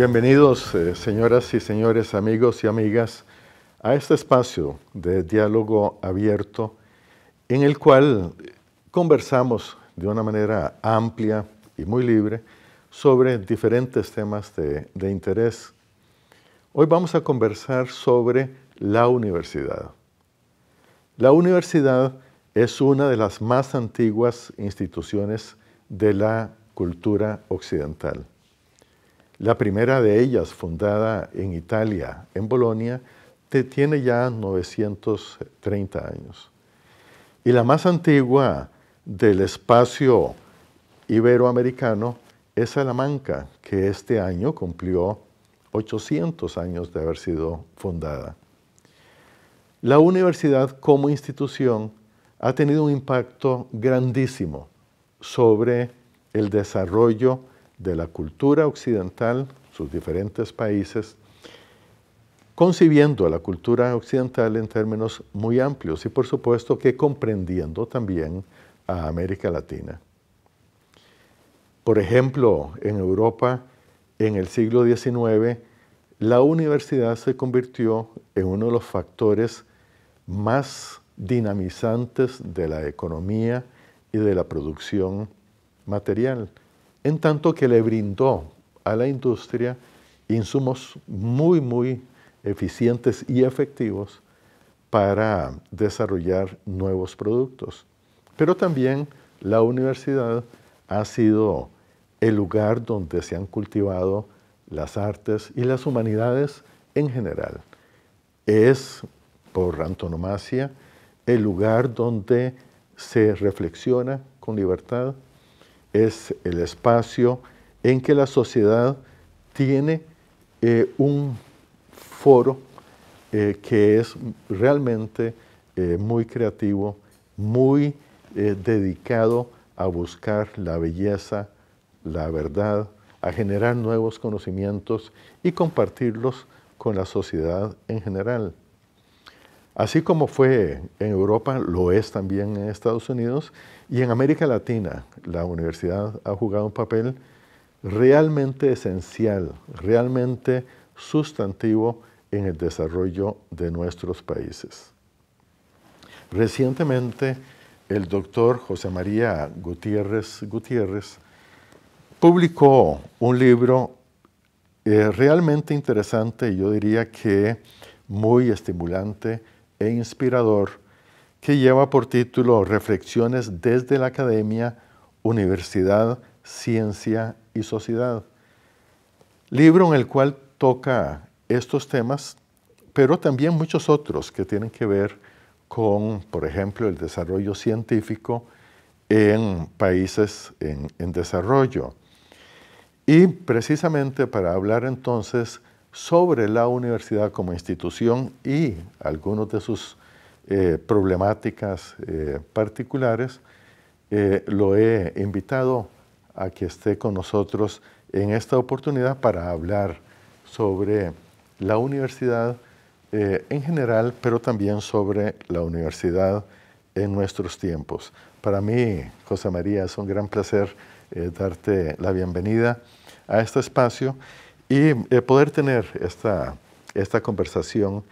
Bienvenidos, eh, señoras y señores, amigos y amigas, a este espacio de diálogo abierto en el cual conversamos de una manera amplia y muy libre sobre diferentes temas de interés. Hoy vamos a conversar sobre la universidad. La universidad es una de las más antiguas instituciones de la cultura occidental. La primera de ellas, fundada en Italia, en Bolonia, tiene ya 930 años. Y la más antigua del espacio iberoamericano es Salamanca, que este año cumplió 800 años de haber sido fundada. La universidad como institución ha tenido un impacto grandísimo sobre el desarrollo de la cultura occidental, sus diferentes países, concibiendo a la cultura occidental en términos muy amplios y por supuesto que comprendiendo también a América Latina. Por ejemplo, en Europa, en el siglo XIX, la universidad se convirtió en uno de los factores más dinamizantes de la economía y de la producción material en tanto que le brindó a la industria insumos muy, muy eficientes y efectivos para desarrollar nuevos productos. Pero también la universidad ha sido el lugar donde se han cultivado las artes y las humanidades en general. Es, por antonomasia, el lugar donde se reflexiona con libertad es el espacio en que la sociedad tiene eh, un foro eh, que es realmente eh, muy creativo, muy dedicado a buscar la belleza, la verdad, a generar nuevos conocimientos y compartirlos con la sociedad en general. Así como fue en Europa, lo es también en Estados Unidos y en América Latina, la universidad ha jugado un papel realmente esencial, realmente sustantivo en el desarrollo de nuestros países. Recientemente, el doctor José María Gutiérrez Gutiérrez publicó un libro eh, realmente interesante, yo diría que muy estimulante e inspirador, que lleva por título Reflexiones desde la Academia, Universidad, Ciencia y Sociedad. Libro en el cual toca estos temas, pero también muchos otros que tienen que ver con, por ejemplo, el desarrollo científico en países en, desarrollo. Y precisamente para hablar entonces sobre la universidad como institución y algunos de sus eh, problemáticas eh, particulares, eh, lo he invitado a que esté con nosotros en esta oportunidad para hablar sobre la universidad en general, pero también sobre la universidad en nuestros tiempos. Para mí, José María, es un gran placer darte la bienvenida a este espacio y poder tener esta, esta conversación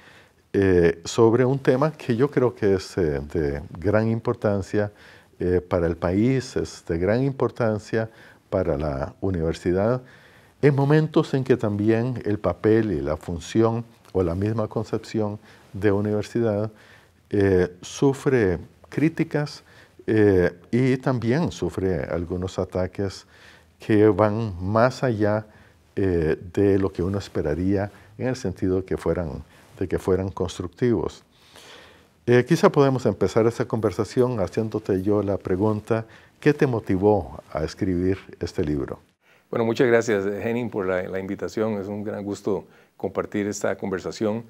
eh, sobre un tema que yo creo que es eh, de gran importancia eh, para el país, es de gran importancia para la universidad, en momentos en que también el papel y la función o la misma concepción de universidad sufre críticas y también sufre algunos ataques que van más allá de lo que uno esperaría en el sentido que fueran que fueran constructivos. Eh, quizá podemos empezar esta conversación haciéndote yo la pregunta, ¿qué te motivó a escribir este libro? Bueno, muchas gracias, eh, Henning, por la, invitación. Es un gran gusto compartir esta conversación.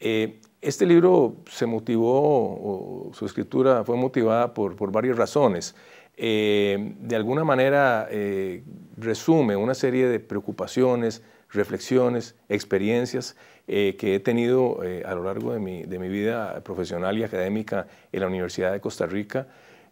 Eh, este libro se motivó, su escritura fue motivada por, varias razones. de alguna manera resume una serie de preocupaciones, reflexiones, experiencias eh, que he tenido eh, a lo largo de mi, de mi, vida profesional y académica en la Universidad de Costa Rica,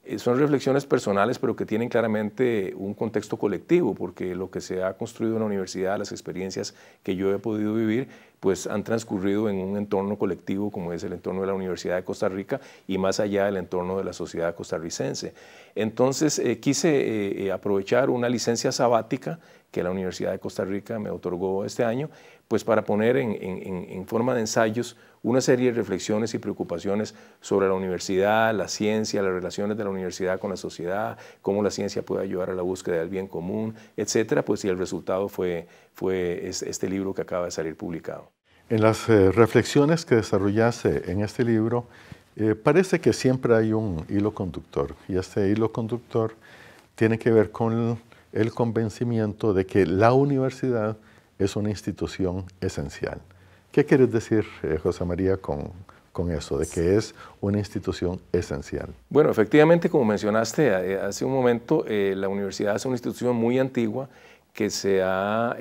eh, son reflexiones personales, pero que tienen claramente un contexto colectivo, porque lo que se ha construido en la universidad, las experiencias que yo he podido vivir, pues han transcurrido en un entorno colectivo como es el entorno de la Universidad de Costa Rica y más allá del entorno de la sociedad costarricense. Entonces quise aprovechar una licencia sabática que la Universidad de Costa Rica me otorgó este año pues para poner en, forma de ensayos una serie de reflexiones y preocupaciones sobre la universidad, la ciencia, las relaciones de la universidad con la sociedad, cómo la ciencia puede ayudar a la búsqueda del bien común, etcétera, pues y el resultado fue, este libro que acaba de salir publicado. En las eh, reflexiones que desarrollase en este libro, eh, parece que siempre hay un hilo conductor, y este hilo conductor tiene que ver con el convencimiento de que la universidad es una institución esencial. ¿Qué quieres decir, eh, José María, con, eso, de que es una institución esencial? Bueno, efectivamente, como mencionaste eh, hace un momento, eh, la universidad es una institución muy antigua que se ha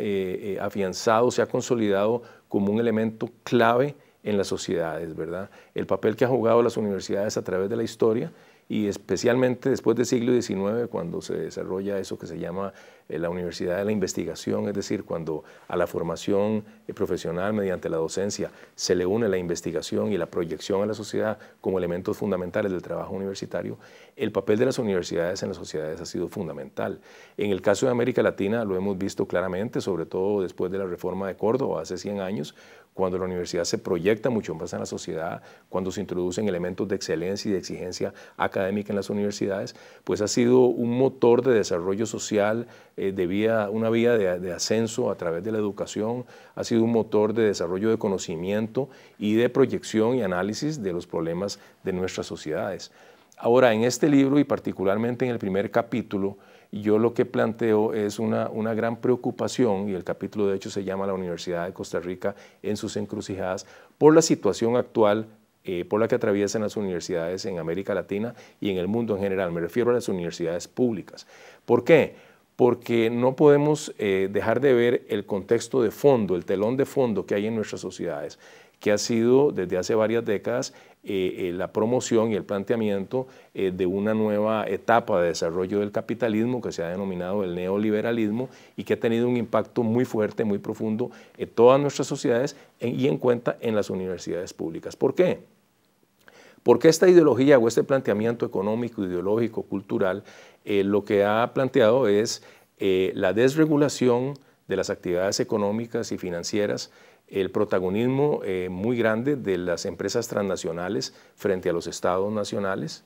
afianzado, se ha consolidado como un elemento clave en las sociedades, ¿verdad? El papel que han jugado las universidades a través de la historia y especialmente después del siglo XIX, cuando se desarrolla eso que se llama eh, la Universidad de la Investigación, es decir, cuando a la formación eh, profesional mediante la docencia se le une la investigación y la proyección a la sociedad como elementos fundamentales del trabajo universitario, el papel de las universidades en las sociedades ha sido fundamental. En el caso de América Latina lo hemos visto claramente, sobre todo después de la reforma de Córdoba hace 100 años, cuando la universidad se proyecta mucho más en la sociedad, cuando se introducen elementos de excelencia y de exigencia académica en las universidades, pues ha sido un motor de desarrollo social, eh, de una vía de, ascenso a través de la educación, ha sido un motor de desarrollo de conocimiento y de proyección y análisis de los problemas de nuestras sociedades. Ahora, en este libro y particularmente en el primer capítulo, yo lo que planteo es una, gran preocupación, y el capítulo de hecho se llama La Universidad de Costa Rica en sus encrucijadas, por la situación actual eh, por la que atraviesan las universidades en América Latina y en el mundo en general. Me refiero a las universidades públicas. ¿Por qué? Porque no podemos eh, dejar de ver el contexto de fondo, el telón de fondo que hay en nuestras sociedades que ha sido desde hace varias décadas eh, eh, la promoción y el planteamiento eh, de una nueva etapa de desarrollo del capitalismo que se ha denominado el neoliberalismo y que ha tenido un impacto muy fuerte, muy profundo en todas nuestras sociedades y en cuenta en las universidades públicas. ¿Por qué? Porque esta ideología o este planteamiento económico, ideológico, cultural, lo que ha planteado es la desregulación de las actividades económicas y financieras el protagonismo eh, muy grande de las empresas transnacionales frente a los estados nacionales,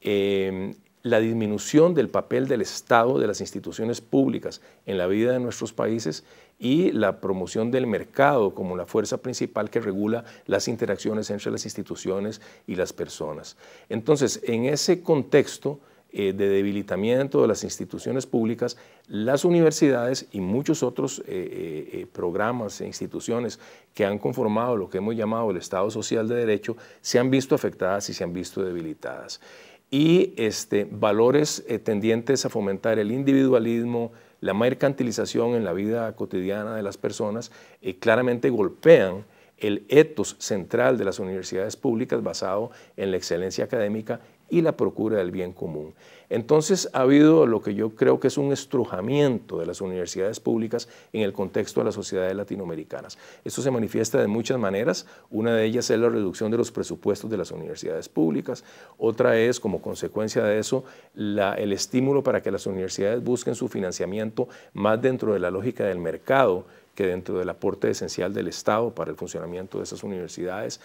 em, la disminución del papel del Estado, de las instituciones públicas en la vida de nuestros países y la promoción del mercado como la fuerza principal que regula las interacciones entre las instituciones y las personas. Entonces, en ese contexto, eh, de debilitamiento de las instituciones públicas, las universidades y muchos otros eh, eh, programas e instituciones que han conformado lo que hemos llamado el Estado Social de Derecho se han visto afectadas y se han visto debilitadas. Y este, valores tendientes a fomentar el individualismo, la mercantilización en la vida cotidiana de las personas, claramente golpean el etos central de las universidades públicas basado en la excelencia académica y la procura del bien común. Entonces ha habido lo que yo creo que es un estrujamiento de las universidades públicas en el contexto de las sociedades latinoamericanas. Esto se manifiesta de muchas maneras. Una de ellas es la reducción de los presupuestos de las universidades públicas. Otra es, como consecuencia de eso, el estímulo para que las universidades busquen su financiamiento más dentro de la lógica del mercado que dentro del aporte esencial del Estado para el funcionamiento de esas universidades,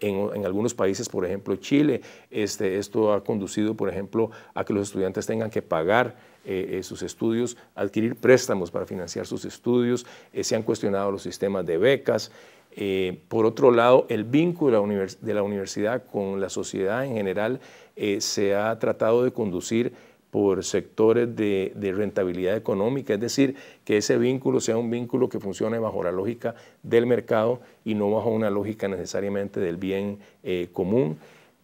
en, algunos países, por ejemplo Chile, este, esto ha conducido, por ejemplo, a que los estudiantes tengan que pagar eh, eh, sus estudios, adquirir préstamos para financiar sus estudios, eh, se han cuestionado los sistemas de becas. por otro lado, el vínculo de la, universidad con la sociedad en general se ha tratado de conducir por sectores de, rentabilidad económica, es decir, que ese vínculo sea un vínculo que funcione bajo la lógica del mercado y no bajo una lógica necesariamente del bien eh, común.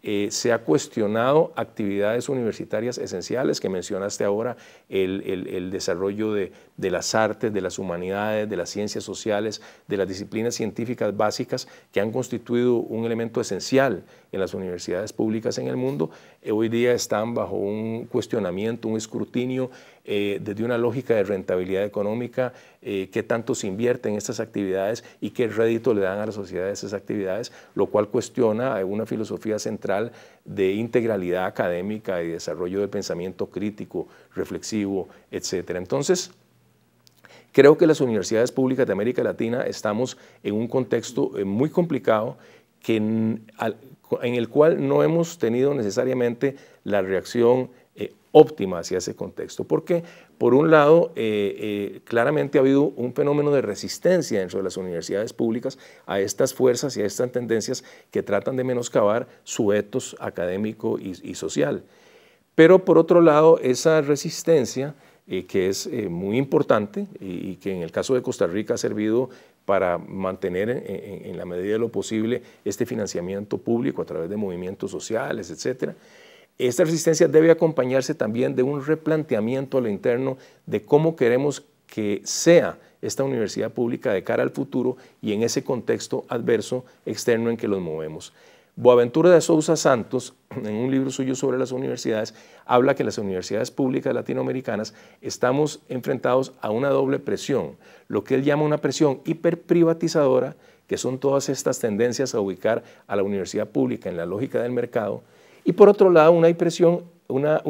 Eh, se ha cuestionado actividades universitarias esenciales que mencionaste ahora, el, desarrollo de, las artes, de las humanidades, de las ciencias sociales, de las disciplinas científicas básicas que han constituido un elemento esencial en las universidades públicas en el mundo, eh, hoy día están bajo un cuestionamiento, un escrutinio eh, desde una lógica de rentabilidad económica, eh, qué tanto se invierte en estas actividades y qué rédito le dan a la sociedad esas actividades, lo cual cuestiona eh, una filosofía central de integralidad académica y desarrollo del pensamiento crítico, reflexivo, etc. Entonces, creo que las universidades públicas de América Latina estamos en un contexto muy complicado que en el cual no hemos tenido necesariamente la reacción óptima hacia ese contexto. Porque, por un lado, eh, eh, claramente ha habido un fenómeno de resistencia dentro de las universidades públicas a estas fuerzas y a estas tendencias que tratan de menoscabar su etos académico y, social. Pero, por otro lado, esa resistencia, eh, que es muy importante y, que en el caso de Costa Rica ha servido para mantener en, en, la medida de lo posible este financiamiento público a través de movimientos sociales, etcétera, esta resistencia debe acompañarse también de un replanteamiento a lo interno de cómo queremos que sea esta universidad pública de cara al futuro y en ese contexto adverso externo en que los movemos. Boaventura de Sousa Santos, en un libro suyo sobre las universidades, habla que las universidades públicas latinoamericanas estamos enfrentados a una doble presión, lo que él llama una presión hiperprivatizadora, que son todas estas tendencias a ubicar a la universidad pública en la lógica del mercado, y por otro lado, una presión, una,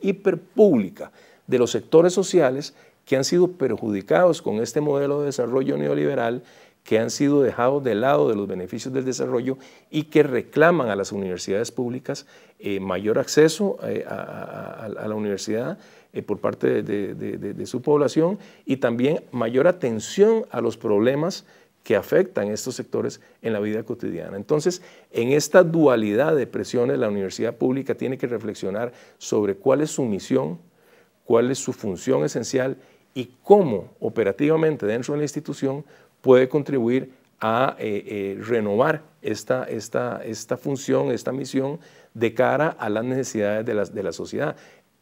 hiperpública de los sectores sociales que han sido perjudicados con este modelo de desarrollo neoliberal, que han sido dejados de lado de los beneficios del desarrollo y que reclaman a las universidades públicas eh, mayor acceso eh, a, la universidad eh, por parte de, de su población y también mayor atención a los problemas que afectan estos sectores en la vida cotidiana. Entonces, en esta dualidad de presiones, la universidad pública tiene que reflexionar sobre cuál es su misión, cuál es su función esencial y cómo operativamente dentro de la institución puede contribuir a eh, eh, renovar esta, función, esta misión de cara a las necesidades de la sociedad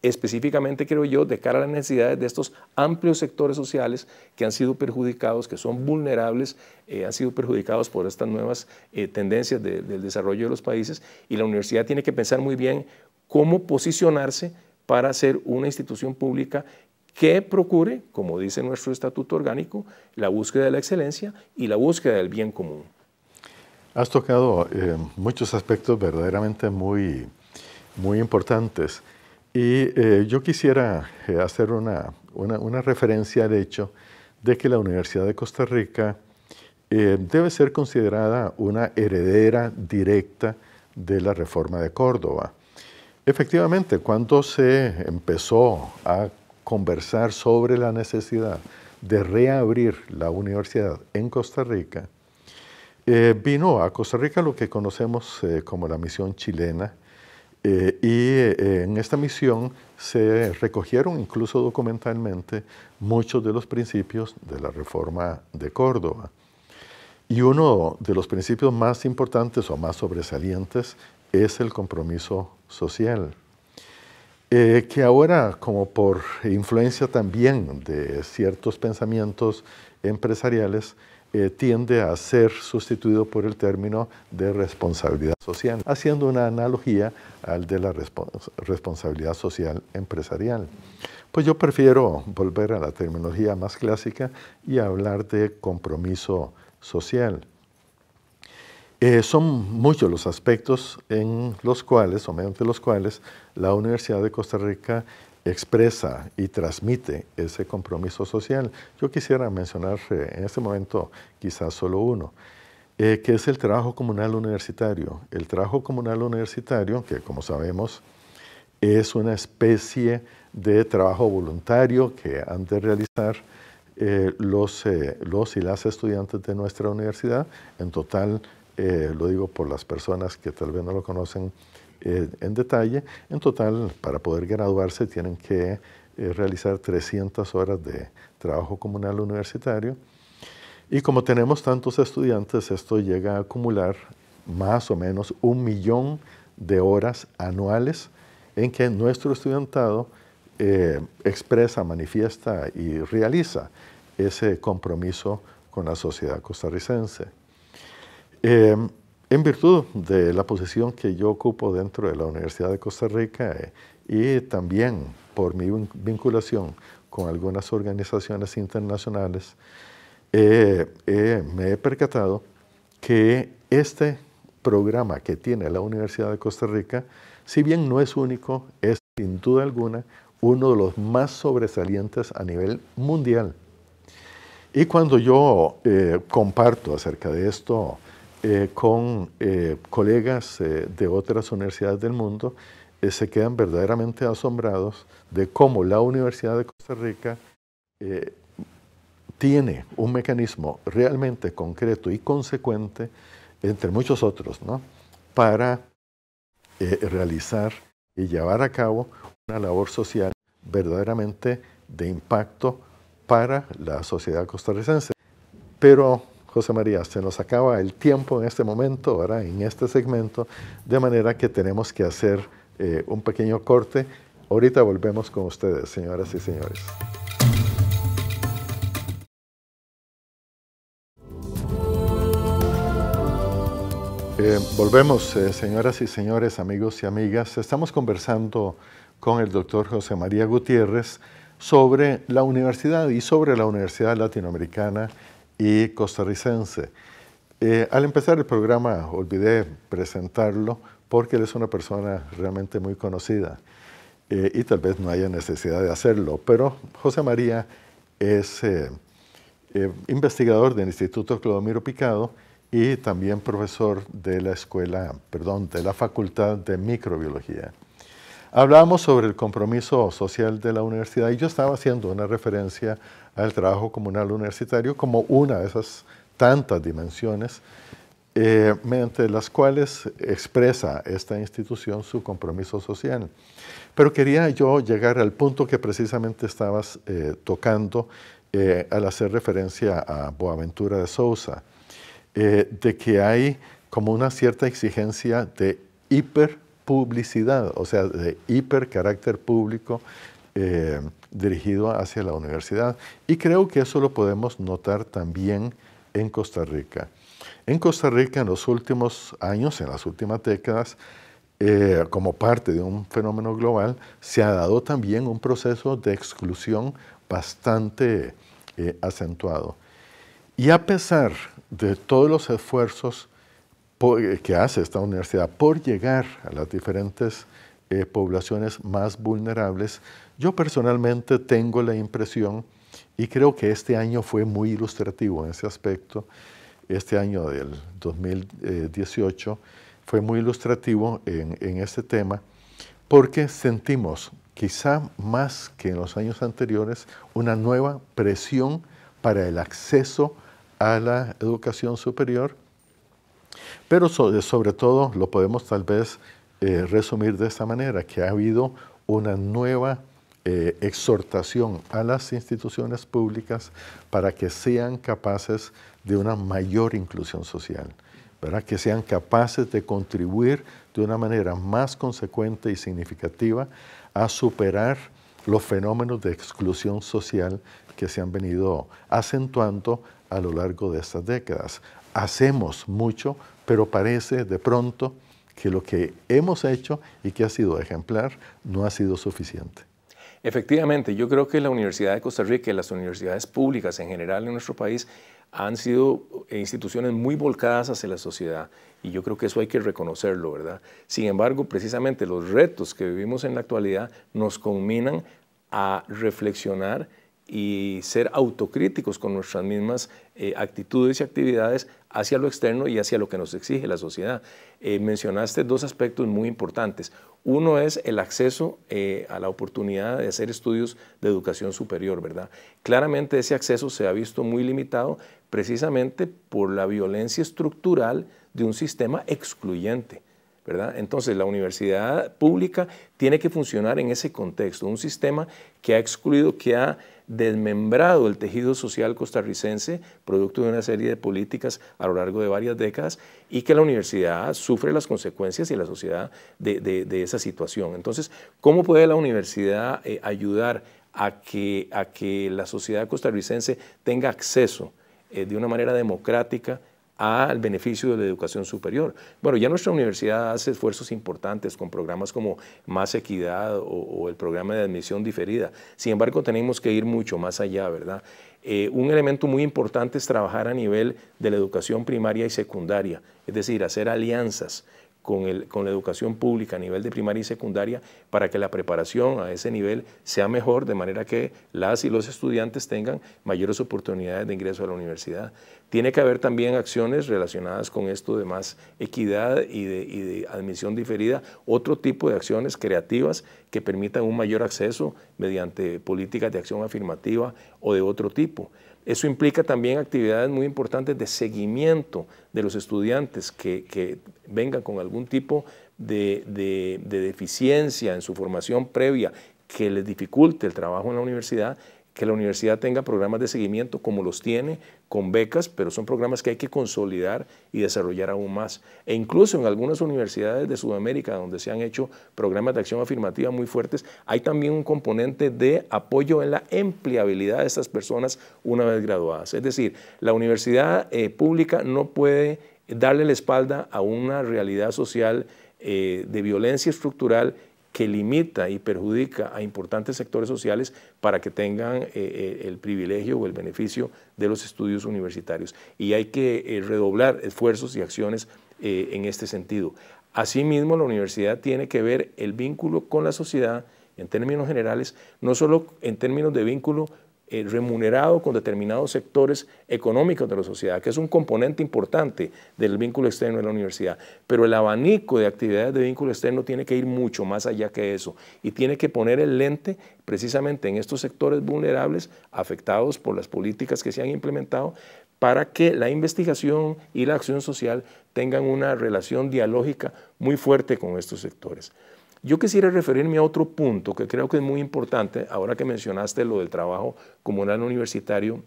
específicamente, creo yo, de cara a las necesidades de estos amplios sectores sociales que han sido perjudicados, que son vulnerables, eh, han sido perjudicados por estas nuevas eh, tendencias del desarrollo de los países y la universidad tiene que pensar muy bien cómo posicionarse para ser una institución pública que procure, como dice nuestro estatuto orgánico, la búsqueda de la excelencia y la búsqueda del bien común. Has tocado eh, muchos aspectos verdaderamente muy importantes. Y eh, yo quisiera eh, hacer una, referencia al hecho de que la Universidad de Costa Rica eh, debe ser considerada una heredera directa de la reforma de Córdoba. Efectivamente, cuando se empezó a conversar sobre la necesidad de reabrir la universidad en Costa Rica, vino a Costa Rica lo que conocemos como la misión chilena eh, y eh, en esta misión se recogieron incluso documentalmente muchos de los principios de la reforma de Córdoba. Y uno de los principios más importantes o más sobresalientes es el compromiso social, eh, que ahora, como por influencia también de ciertos pensamientos empresariales, eh, tiende a ser sustituido por el término de responsabilidad social, haciendo una analogía al de la responsabilidad social empresarial. Pues yo prefiero volver a la terminología más clásica y hablar de compromiso social. Eh, son muchos los aspectos en los cuales, o mediante los cuales, la Universidad de Costa Rica expresa y transmite ese compromiso social. Yo quisiera mencionar eh, en este momento quizás solo uno, eh, que es el trabajo comunal universitario. El trabajo comunal universitario, que como sabemos es una especie de trabajo voluntario que han de realizar eh, los, los y las estudiantes de nuestra universidad. En total, lo digo por las personas que tal vez no lo conocen, eh, en detalle. En total, para poder graduarse tienen que eh, realizar 300 horas de trabajo comunal universitario. Y como tenemos tantos estudiantes, esto llega a acumular más o menos un millón de horas anuales en que nuestro estudiantado eh, expresa, manifiesta y realiza ese compromiso con la sociedad costarricense en virtud de la posición que yo ocupo dentro de la Universidad de Costa Rica eh, y también por mi vinculación con algunas organizaciones internacionales, eh, eh, me he percatado que este programa que tiene la Universidad de Costa Rica, si bien no es único, es sin duda alguna uno de los más sobresalientes a nivel mundial. Y cuando yo comparto acerca de esto eh, con eh, colegas eh, de otras universidades del mundo, se quedan verdaderamente asombrados de cómo la Universidad de Costa Rica tiene un mecanismo realmente concreto y consecuente, entre muchos otros, ¿no? para realizar y llevar a cabo una labor social verdaderamente de impacto para la sociedad costarricense. Pero José María, se nos acaba el tiempo en este momento, ahora en este segmento, de manera que tenemos que hacer eh, un pequeño corte. Ahorita volvemos con ustedes, señoras y señores. Eh, volvemos, eh, señoras y señores, amigos y amigas. Estamos conversando con el doctor José María Gutiérrez sobre la universidad y sobre la Universidad Latinoamericana y costarricense. Eh, al empezar el programa olvidé presentarlo porque él es una persona realmente muy conocida eh, y tal vez no haya necesidad de hacerlo, pero José María es eh, investigador del Instituto Clodomiro Picado y también profesor de la escuela, perdón, de la Facultad de Microbiología. Hablábamos sobre el compromiso social de la universidad y yo estaba haciendo una referencia al trabajo comunal universitario como una de esas tantas dimensiones eh, mediante las cuales expresa esta institución su compromiso social. Pero quería yo llegar al punto que precisamente estabas eh, tocando eh, al hacer referencia a Boaventura de Sousa, de que hay como una cierta exigencia de hiper publicidad, o sea, de hiper carácter público eh, dirigido hacia la universidad. Y creo que eso lo podemos notar también en Costa Rica. En Costa Rica, en los últimos años, en las últimas décadas, eh, como parte de un fenómeno global, se ha dado también un proceso de exclusión bastante eh, acentuado. Y a pesar de todos los esfuerzos eh, que hace esta universidad por llegar a las diferentes eh, poblaciones más vulnerables, yo personalmente tengo la impresión, y creo que este año fue muy ilustrativo en ese aspecto, este año del 2018 fue muy ilustrativo en este tema, porque sentimos, quizá más que en los años anteriores, una nueva presión para el acceso a la educación superior pero sobre, todo lo podemos tal vez eh, resumir de esta manera, que ha habido una nueva eh, exhortación a las instituciones públicas para que sean capaces de una mayor inclusión social, ¿verdad? que sean capaces de contribuir de una manera más consecuente y significativa a superar los fenómenos de exclusión social que se han venido acentuando a lo largo de estas décadas hacemos mucho, pero parece de pronto que lo que hemos hecho y que ha sido ejemplar no ha sido suficiente. Efectivamente, yo creo que la Universidad de Costa Rica y las universidades públicas en general en nuestro país han sido eh, instituciones muy volcadas hacia la sociedad y yo creo que eso hay que reconocerlo, ¿verdad? Sin embargo, precisamente los retos que vivimos en la actualidad nos conminan a reflexionar y ser autocríticos con nuestras mismas eh, actitudes y actividades hacia lo externo y hacia lo que nos exige la sociedad. Eh, mencionaste dos aspectos muy importantes. Uno es el acceso eh, a la oportunidad de hacer estudios de educación superior, ¿verdad? Claramente ese acceso se ha visto muy limitado precisamente por la violencia estructural de un sistema excluyente. ¿verdad? Entonces, la universidad pública tiene que funcionar en ese contexto, un sistema que ha excluido, que ha desmembrado el tejido social costarricense, producto de una serie de políticas a lo largo de varias décadas, y que la universidad sufre las consecuencias y la sociedad de, esa situación. Entonces, ¿cómo puede la universidad eh, ayudar a que, la sociedad costarricense tenga acceso eh, de una manera democrática al beneficio de la educación superior. Bueno, ya nuestra universidad hace esfuerzos importantes con programas como Más Equidad o, el programa de admisión diferida. Sin embargo, tenemos que ir mucho más allá, ¿verdad? Eh, un elemento muy importante es trabajar a nivel de la educación primaria y secundaria, es decir, hacer alianzas con, el, con la educación pública a nivel de primaria y secundaria para que la preparación a ese nivel sea mejor, de manera que las y los estudiantes tengan mayores oportunidades de ingreso a la universidad. Tiene que haber también acciones relacionadas con esto de más equidad y de, y de admisión diferida, otro tipo de acciones creativas que permitan un mayor acceso mediante políticas de acción afirmativa o de otro tipo. Eso implica también actividades muy importantes de seguimiento de los estudiantes que, vengan con algún tipo de deficiencia en su formación previa que les dificulte el trabajo en la universidad, que la universidad tenga programas de seguimiento como los tiene, con becas, pero son programas que hay que consolidar y desarrollar aún más. E incluso en algunas universidades de Sudamérica, donde se han hecho programas de acción afirmativa muy fuertes, hay también un componente de apoyo en la empleabilidad de estas personas una vez graduadas. Es decir, la universidad eh, pública no puede darle la espalda a una realidad social eh, de violencia estructural que limita y perjudica a importantes sectores sociales para que tengan eh, eh, el privilegio o el beneficio de los estudios universitarios. Y hay que eh, redoblar esfuerzos y acciones en este sentido. Asimismo, la universidad tiene que ver el vínculo con la sociedad en términos generales, no solo en términos de vínculo eh, remunerado con determinados sectores económicos de la sociedad, que es un componente importante del vínculo externo de la universidad. Pero el abanico de actividades de vínculo externo tiene que ir mucho más allá que eso y tiene que poner el lente precisamente en estos sectores vulnerables afectados por las políticas que se han implementado para que la investigación y la acción social tengan una relación dialógica muy fuerte con estos sectores. Yo quisiera referirme a otro punto que creo que es muy importante, ahora que mencionaste lo del trabajo comunal universitario,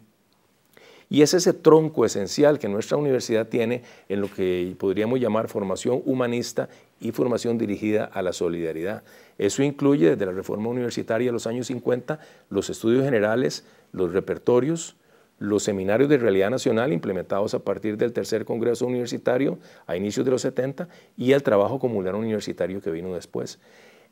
y es ese tronco esencial que nuestra universidad tiene en lo que podríamos llamar formación humanista y formación dirigida a la solidaridad. Eso incluye desde la reforma universitaria de los años 50 los estudios generales, los repertorios, los seminarios de realidad nacional implementados a partir del tercer Congreso Universitario a inicios de los 70 y el trabajo comunal universitario que vino después.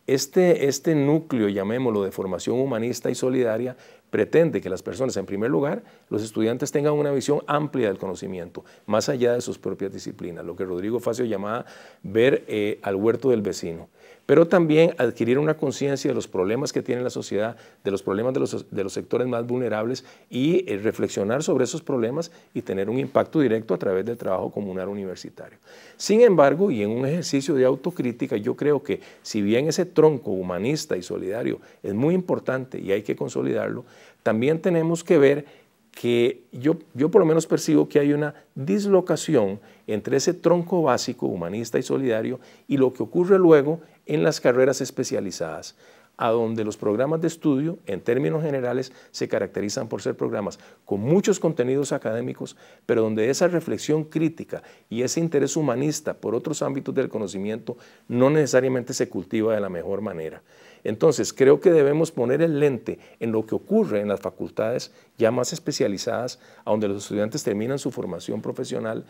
Este, este, núcleo, llamémoslo, de formación humanista y solidaria, pretende que las personas, en primer lugar, los estudiantes tengan una visión amplia del conocimiento, más allá de sus propias disciplinas, lo que Rodrigo Facio llamaba ver eh, al huerto del vecino pero también adquirir una conciencia de los problemas que tiene la sociedad, de los problemas de los, de los sectores más vulnerables y eh, reflexionar sobre esos problemas y tener un impacto directo a través del trabajo comunal universitario. Sin embargo, y en un ejercicio de autocrítica, yo creo que si bien ese tronco humanista y solidario es muy importante y hay que consolidarlo, también tenemos que ver que yo, yo por lo menos percibo que hay una dislocación entre ese tronco básico humanista y solidario y lo que ocurre luego en las carreras especializadas, a donde los programas de estudio, en términos generales, se caracterizan por ser programas con muchos contenidos académicos, pero donde esa reflexión crítica y ese interés humanista por otros ámbitos del conocimiento no necesariamente se cultiva de la mejor manera. Entonces, creo que debemos poner el lente en lo que ocurre en las facultades ya más especializadas, a donde los estudiantes terminan su formación profesional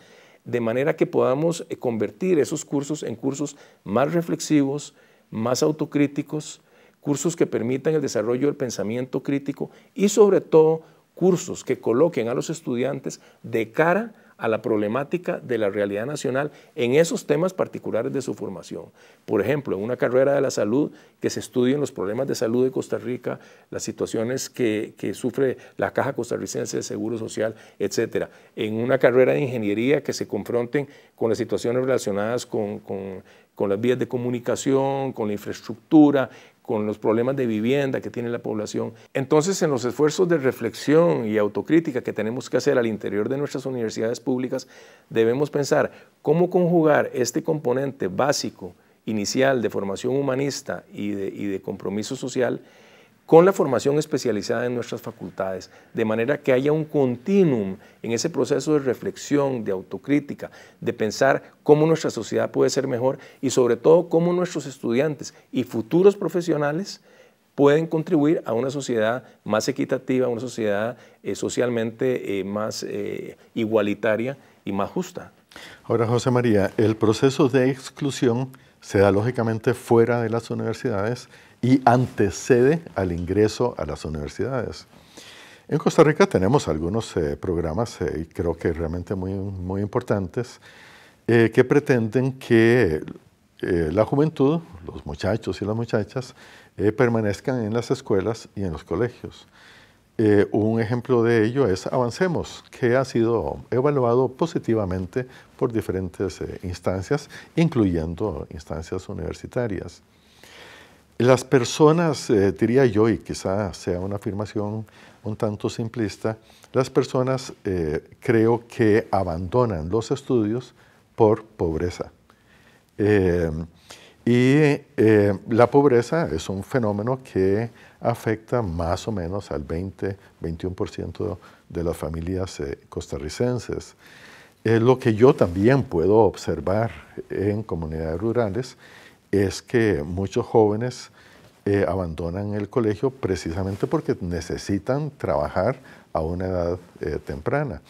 de manera que podamos eh, convertir esos cursos en cursos más reflexivos, más autocríticos, cursos que permitan el desarrollo del pensamiento crítico y sobre todo cursos que coloquen a los estudiantes de cara a a la problemática de la realidad nacional en esos temas particulares de su formación. Por ejemplo, en una carrera de la salud que se estudien los problemas de salud de Costa Rica, las situaciones que, sufre la Caja Costarricense de Seguro Social, etc. En una carrera de ingeniería que se confronten con las situaciones relacionadas con, con las vías de comunicación, con la infraestructura, con los problemas de vivienda que tiene la población. Entonces, en los esfuerzos de reflexión y autocrítica que tenemos que hacer al interior de nuestras universidades públicas, debemos pensar cómo conjugar este componente básico, inicial, de formación humanista y de, compromiso social con la formación especializada en nuestras facultades, de manera que haya un continuum en ese proceso de reflexión, de autocrítica, de pensar cómo nuestra sociedad puede ser mejor y sobre todo cómo nuestros estudiantes y futuros profesionales pueden contribuir a una sociedad más equitativa, una sociedad eh, socialmente eh, más eh, igualitaria y más justa. Ahora, José María, el proceso de exclusión se da lógicamente fuera de las universidades y antecede al ingreso a las universidades. En Costa Rica tenemos algunos eh, programas, eh, y creo que realmente muy, importantes, eh, que pretenden que la juventud, los muchachos y las muchachas, permanezcan en las escuelas y en los colegios. Eh, un ejemplo de ello es Avancemos, que ha sido evaluado positivamente por diferentes eh, instancias, incluyendo instancias universitarias. Las personas, eh, diría yo, y quizá sea una afirmación un tanto simplista, las personas creo que abandonan los estudios por pobreza. Y eh, la pobreza es un fenómeno que afecta más o menos al 20-21% de las familias eh, costarricenses. Eh, lo que yo también puedo observar en comunidades rurales es que muchos jóvenes abandonan el colegio precisamente porque necesitan trabajar a una edad temprana.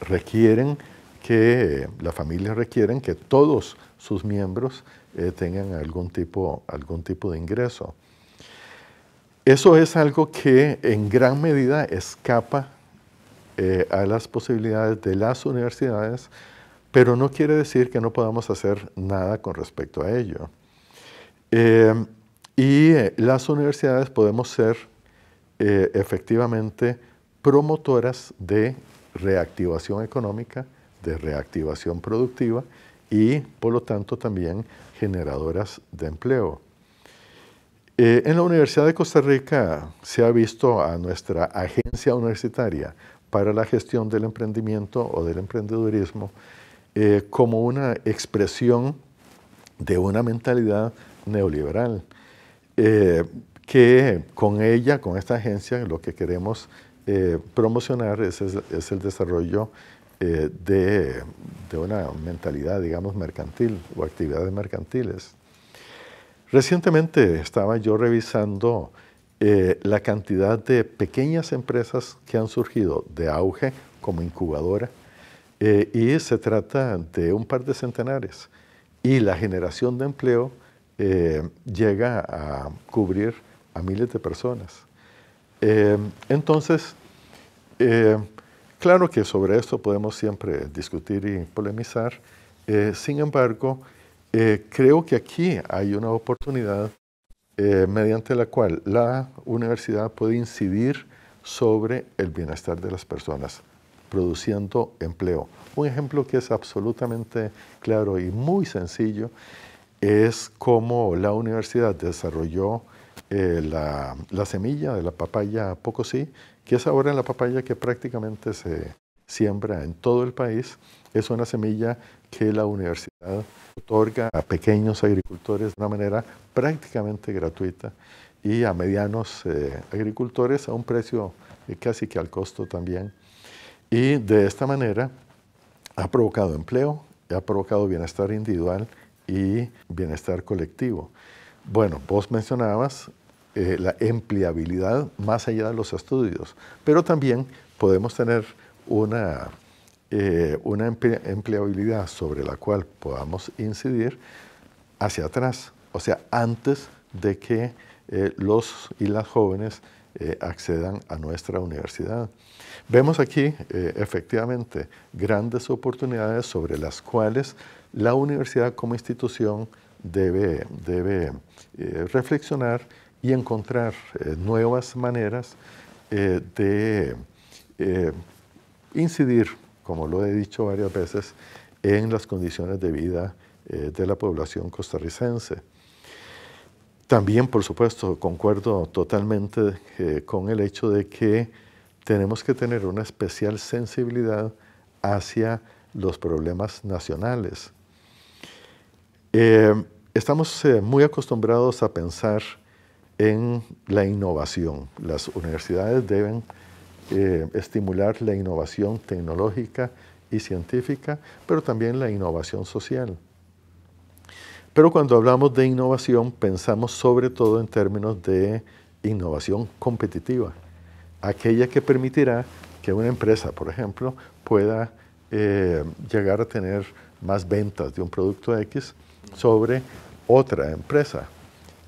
Requieren que, las familias requieren que todos sus miembros eh, tengan algún tipo, algún tipo de ingreso. Eso es algo que en gran medida escapa eh, a las posibilidades de las universidades, pero no quiere decir que no podamos hacer nada con respecto a ello. Eh, y las universidades podemos ser efectivamente promotoras de reactivación económica, de reactivación productiva y por lo tanto también generadoras de empleo. Eh, en la Universidad de Costa Rica se ha visto a nuestra agencia universitaria para la gestión del emprendimiento o del emprendedurismo eh, como una expresión de una mentalidad neoliberal, eh, que con ella, con esta agencia, lo que queremos promocionar es el desarrollo eh, de, de, una mentalidad, digamos, mercantil o actividades mercantiles. Recientemente estaba yo revisando eh, la cantidad de pequeñas empresas que han surgido de auge como incubadora eh, y se trata de un par de centenares y la generación de empleo llega a cubrir a miles de personas. entonces, Claro que sobre esto podemos siempre discutir y polemizar, eh, sin embargo, eh, creo que aquí hay una oportunidad eh, mediante la cual la universidad puede incidir sobre el bienestar de las personas, produciendo empleo. Un ejemplo que es absolutamente claro y muy sencillo es cómo la universidad desarrolló eh, la, semilla de la papaya pocosí, que es ahora la papaya que prácticamente se siembra en todo el país, es una semilla que la universidad otorga a pequeños agricultores de una manera prácticamente gratuita y a medianos eh, agricultores a un precio eh, casi que al costo también. Y de esta manera ha provocado empleo, ha provocado bienestar individual y bienestar colectivo. Bueno, vos mencionabas eh, la empleabilidad más allá de los estudios, pero también podemos tener una, eh, empleabilidad sobre la cual podamos incidir hacia atrás, o sea, antes de que eh, los y las jóvenes accedan a nuestra universidad. Vemos aquí efectivamente grandes oportunidades sobre las cuales la universidad como institución debe reflexionar y encontrar eh, nuevas maneras eh, de eh, incidir, como lo he dicho varias veces, en las condiciones de vida de la población costarricense. También, por supuesto, concuerdo totalmente con el hecho de que tenemos que tener una especial sensibilidad hacia los problemas nacionales. estamos muy acostumbrados a pensar en la innovación. Las universidades deben eh, estimular la innovación tecnológica y científica, pero también la innovación social. Pero cuando hablamos de innovación, pensamos sobre todo en términos de innovación competitiva, aquella que permitirá que una empresa, por ejemplo, pueda eh, llegar a tener más ventas de un producto X sobre otra empresa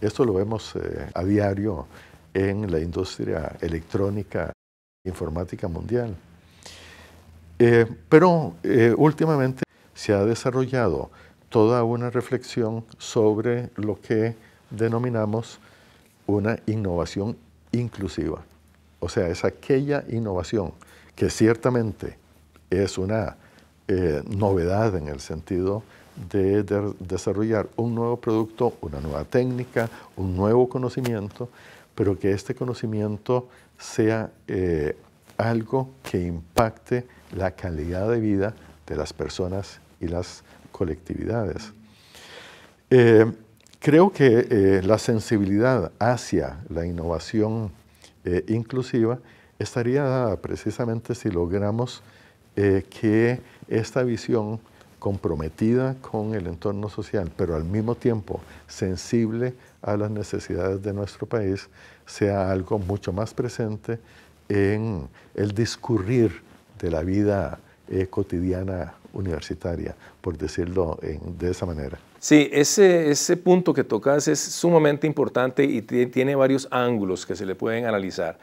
esto lo vemos eh, a diario en la industria electrónica informática mundial. Eh, pero eh, últimamente se ha desarrollado toda una reflexión sobre lo que denominamos una innovación inclusiva. O sea, es aquella innovación que ciertamente es una novedad en el sentido de, desarrollar un nuevo producto, una nueva técnica, un nuevo conocimiento, pero que este conocimiento sea eh, algo que impacte la calidad de vida de las personas y las colectividades. Eh, creo que eh, la sensibilidad hacia la innovación inclusiva estaría dada precisamente si logramos que esta visión comprometida con el entorno social, pero al mismo tiempo sensible a las necesidades de nuestro país, sea algo mucho más presente en el discurrir de la vida eh, cotidiana universitaria, por decirlo de esa manera. Sí, ese, ese punto que tocas es sumamente importante y tiene varios ángulos que se le pueden analizar.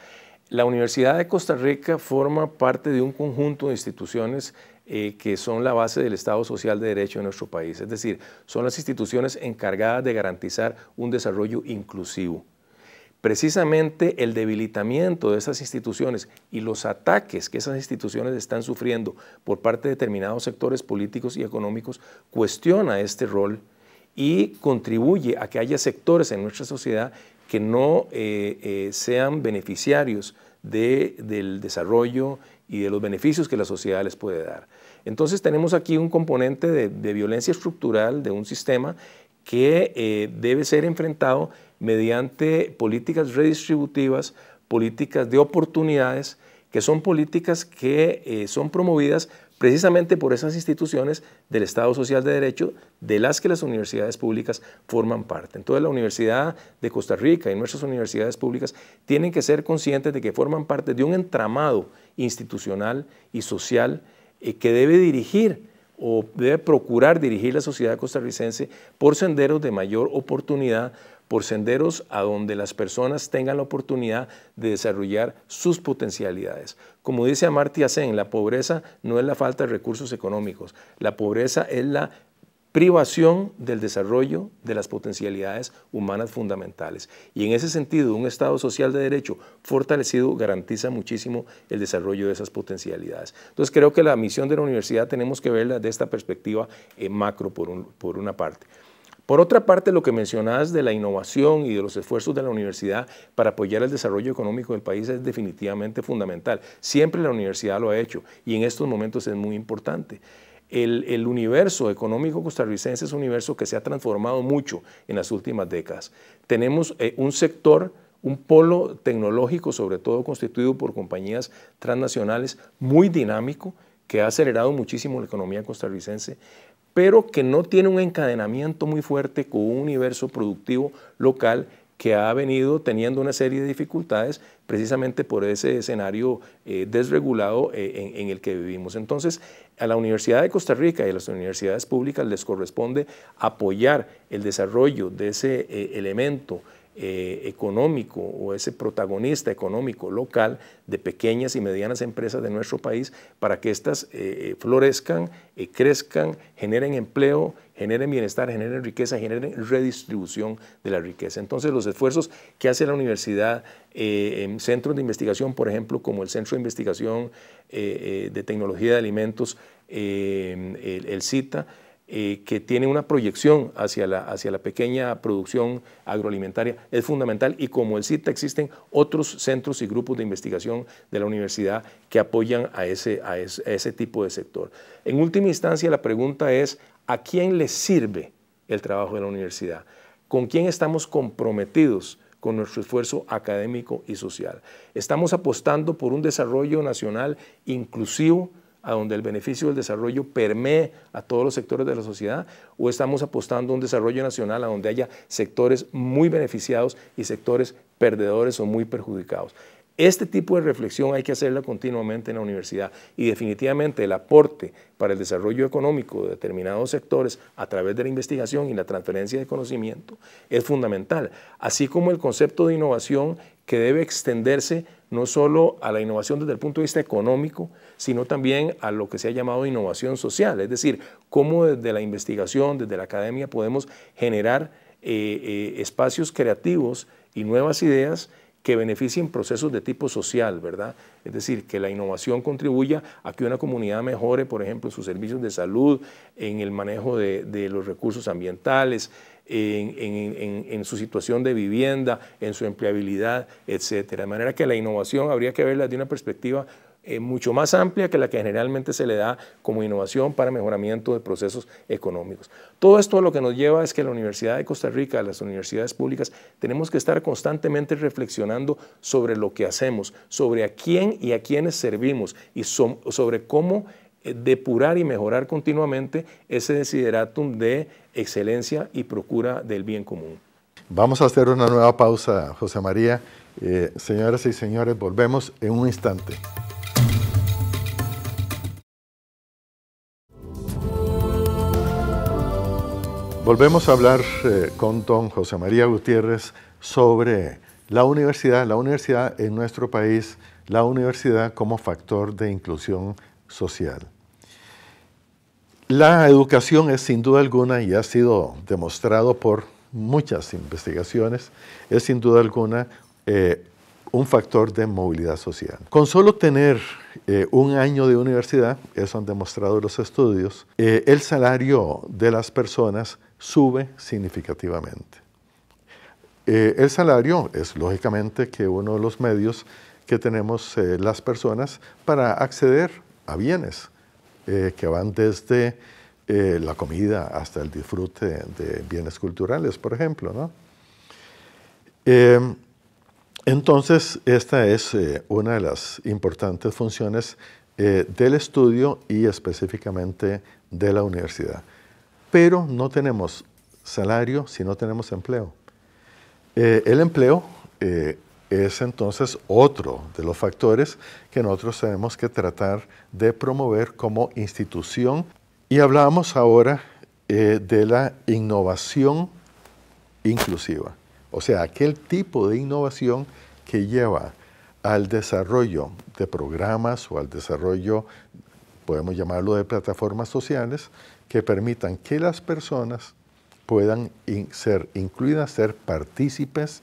La Universidad de Costa Rica forma parte de un conjunto de instituciones eh, que son la base del Estado Social de Derecho en nuestro país. Es decir, son las instituciones encargadas de garantizar un desarrollo inclusivo. Precisamente el debilitamiento de esas instituciones y los ataques que esas instituciones están sufriendo por parte de determinados sectores políticos y económicos cuestiona este rol y contribuye a que haya sectores en nuestra sociedad que no eh, eh, sean beneficiarios del desarrollo y de los beneficios que la sociedad les puede dar. Entonces tenemos aquí un componente de, violencia estructural de un sistema que eh, debe ser enfrentado mediante políticas redistributivas, políticas de oportunidades, que son políticas que eh, son promovidas precisamente por esas instituciones del Estado Social de Derecho de las que las universidades públicas forman parte. Entonces la Universidad de Costa Rica y nuestras universidades públicas tienen que ser conscientes de que forman parte de un entramado institucional y social eh, que debe dirigir o debe procurar dirigir la sociedad costarricense por senderos de mayor oportunidad por senderos a donde las personas tengan la oportunidad de desarrollar sus potencialidades. Como dice Amartya Sen, la pobreza no es la falta de recursos económicos, la pobreza es la privación del desarrollo de las potencialidades humanas fundamentales. Y en ese sentido, un Estado social de derecho fortalecido garantiza muchísimo el desarrollo de esas potencialidades. Entonces creo que la misión de la universidad tenemos que verla de esta perspectiva macro por una parte. Por otra parte, lo que mencionabas de la innovación y de los esfuerzos de la universidad para apoyar el desarrollo económico del país es definitivamente fundamental. Siempre la universidad lo ha hecho y en estos momentos es muy importante. El, universo económico costarricense es un universo que se ha transformado mucho en las últimas décadas. Tenemos eh, un sector, un polo tecnológico, sobre todo constituido por compañías transnacionales, muy dinámico, que ha acelerado muchísimo la economía costarricense pero que no tiene un encadenamiento muy fuerte con un universo productivo local que ha venido teniendo una serie de dificultades precisamente por ese escenario eh, desregulado eh, en, el que vivimos. Entonces, a la Universidad de Costa Rica y a las universidades públicas les corresponde apoyar el desarrollo de ese eh, elemento eh, económico o ese protagonista económico local de pequeñas y medianas empresas de nuestro país para que éstas eh, eh, florezcan, crezcan, generen empleo, generen bienestar, generen riqueza, generen redistribución de la riqueza. Entonces los esfuerzos que hace la universidad en centros de investigación, por ejemplo, como el Centro de Investigación de Tecnología de Alimentos, el CITA, eh, que tiene una proyección hacia la, pequeña producción agroalimentaria es fundamental y como el CITA existen otros centros y grupos de investigación de la universidad que apoyan a ese tipo de sector. En última instancia, la pregunta es, ¿a quién le sirve el trabajo de la universidad? ¿Con quién estamos comprometidos? con nuestro esfuerzo académico y social. Estamos apostando por un desarrollo nacional inclusivo, a donde el beneficio del desarrollo permee a todos los sectores de la sociedad o estamos apostando a un desarrollo nacional a donde haya sectores muy beneficiados y sectores perdedores o muy perjudicados. Este tipo de reflexión hay que hacerla continuamente en la universidad y definitivamente el aporte para el desarrollo económico de determinados sectores a través de la investigación y la transferencia de conocimiento es fundamental, así como el concepto de innovación que debe extenderse no solo a la innovación desde el punto de vista económico, sino también a lo que se ha llamado innovación social, es decir, cómo desde la investigación, desde la academia podemos generar eh, eh, espacios creativos y nuevas ideas que beneficien procesos de tipo social, ¿verdad? Es decir, que la innovación contribuya a que una comunidad mejore, por ejemplo, sus servicios de salud, en el manejo de los recursos ambientales, en, su situación de vivienda, en su empleabilidad, etcétera. De manera que la innovación habría que verla de una perspectiva eh, mucho más amplia que la que generalmente se le da como innovación para mejoramiento de procesos económicos. Todo esto lo que nos lleva es que la Universidad de Costa Rica, las universidades públicas, tenemos que estar constantemente reflexionando sobre lo que hacemos, sobre a quién y a quiénes servimos y sobre cómo eh, depurar y mejorar continuamente ese desideratum de excelencia y procura del bien común. Vamos a hacer una nueva pausa, José María. Eh, señoras y señores, volvemos en un instante. Volvemos a hablar eh, con don José María Gutiérrez sobre la universidad, la universidad en nuestro país, la universidad como factor de inclusión social. La educación es sin duda alguna, y ha sido demostrado por muchas investigaciones, es sin duda alguna eh, un factor de movilidad social. Con solo tener eh, un año de universidad, eso han demostrado los estudios, eh, el salario de las personas sube significativamente. el salario es lógicamente que uno de los medios que tenemos las personas para acceder bienes eh, que van desde eh, la comida hasta el disfrute de bienes culturales, por ejemplo. Eh, entonces, esta es una de las importantes funciones del estudio y específicamente de la universidad. Pero no tenemos salario si no tenemos empleo. el empleo es entonces otro de los factores que nosotros tenemos que tratar de promover como institución. Y hablamos ahora eh, de la innovación inclusiva, o sea, aquel tipo de innovación que lleva al desarrollo de programas o al desarrollo, podemos llamarlo de plataformas sociales, que permitan que las personas puedan ser incluidas, ser partícipes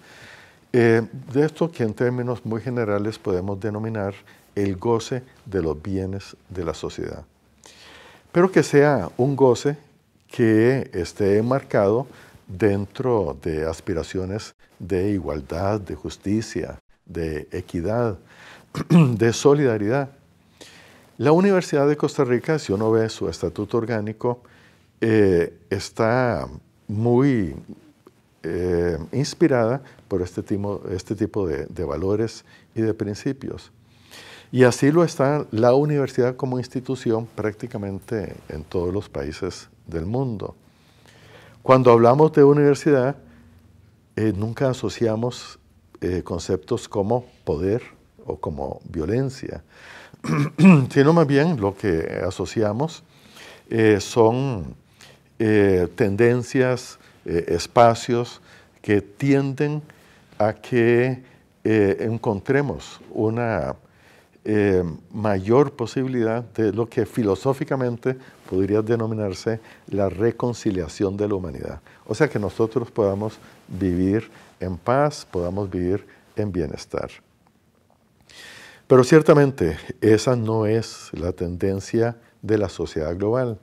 eh, de esto que en términos muy generales podemos denominar el goce de los bienes de la sociedad. Pero que sea un goce que esté enmarcado dentro de aspiraciones de igualdad, de justicia, de equidad, de solidaridad. La Universidad de Costa Rica, si uno ve su estatuto orgánico, eh, está muy eh, inspirada por este, este tipo, de, valores y de principios. Y así lo está la universidad como institución prácticamente en todos los países del mundo. Cuando hablamos de universidad, eh, nunca asociamos eh, conceptos como poder o como violencia, sino más bien lo que asociamos son tendencias, eh, espacios que tienden a que eh, encontremos una eh, mayor posibilidad de lo que filosóficamente podría denominarse la reconciliación de la humanidad. O sea, que nosotros podamos vivir en paz, podamos vivir en bienestar. Pero ciertamente esa no es la tendencia de la sociedad global.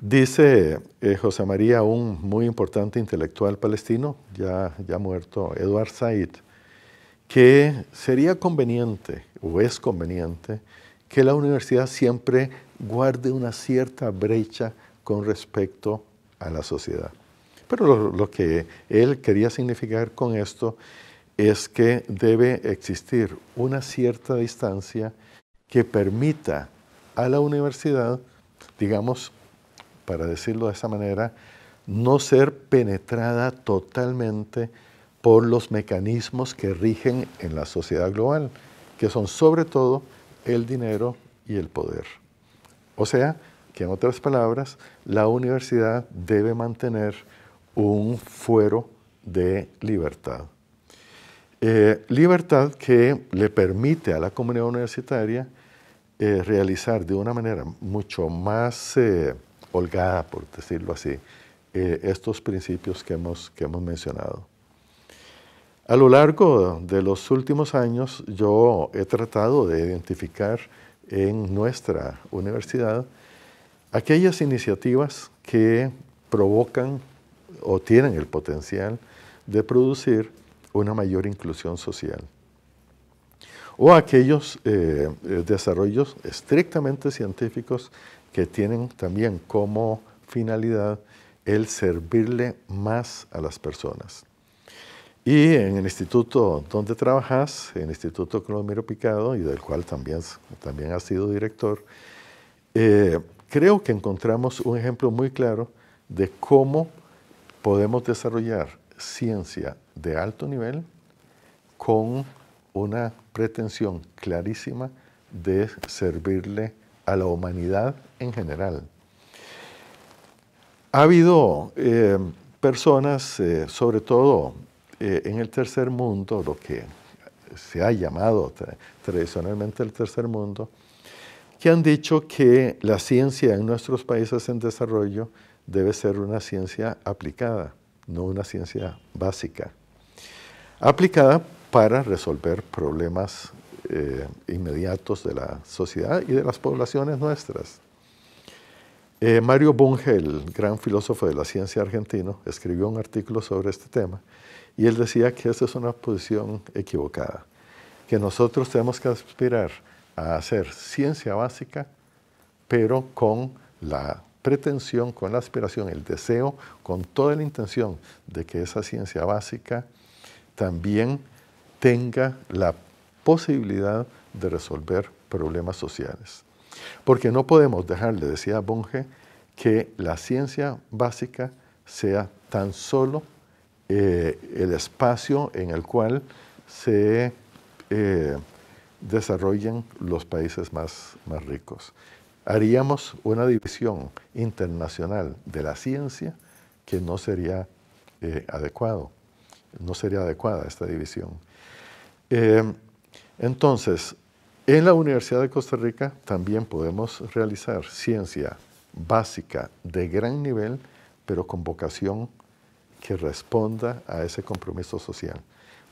Dice eh, José María, un muy importante intelectual palestino, ya, ya muerto, Eduard Said, que sería conveniente o es conveniente que la universidad siempre guarde una cierta brecha con respecto a la sociedad. Pero lo, lo que él quería significar con esto es que debe existir una cierta distancia que permita a la universidad, digamos, para decirlo de esa manera, no ser penetrada totalmente por los mecanismos que rigen en la sociedad global, que son sobre todo el dinero y el poder. O sea, que en otras palabras, la universidad debe mantener un fuero de libertad. Eh, libertad que le permite a la comunidad universitaria eh, realizar de una manera mucho más... Eh, holgada, por decirlo así, eh, estos principios que hemos, que hemos mencionado. A lo largo de los últimos años yo he tratado de identificar en nuestra universidad aquellas iniciativas que provocan o tienen el potencial de producir una mayor inclusión social. O aquellos eh, eh, desarrollos estrictamente científicos que tienen también como finalidad el servirle más a las personas. Y en el instituto donde trabajas, en el Instituto Colombiro Picado, y del cual también, también has sido director, eh, creo que encontramos un ejemplo muy claro de cómo podemos desarrollar ciencia de alto nivel con una pretensión clarísima de servirle a la humanidad en general. Ha habido eh, personas, eh, sobre todo eh, en el tercer mundo, lo que se ha llamado tradicionalmente el tercer mundo, que han dicho que la ciencia en nuestros países en desarrollo debe ser una ciencia aplicada, no una ciencia básica. Aplicada para resolver problemas eh, inmediatos de la sociedad y de las poblaciones nuestras. Eh, Mario el gran filósofo de la ciencia argentino, escribió un artículo sobre este tema y él decía que esa es una posición equivocada, que nosotros tenemos que aspirar a hacer ciencia básica, pero con la pretensión, con la aspiración, el deseo, con toda la intención de que esa ciencia básica también tenga la posibilidad de resolver problemas sociales. Porque no podemos dejar, le decía Bonge, que la ciencia básica sea tan solo eh, el espacio en el cual se eh, desarrollen desarrollan los países más, más ricos. Haríamos una división internacional de la ciencia que no sería eh, adecuado, no sería adecuada esta división. Entonces, en la Universidad de Costa Rica también podemos realizar ciencia básica de gran nivel, pero con vocación que responda a ese compromiso social.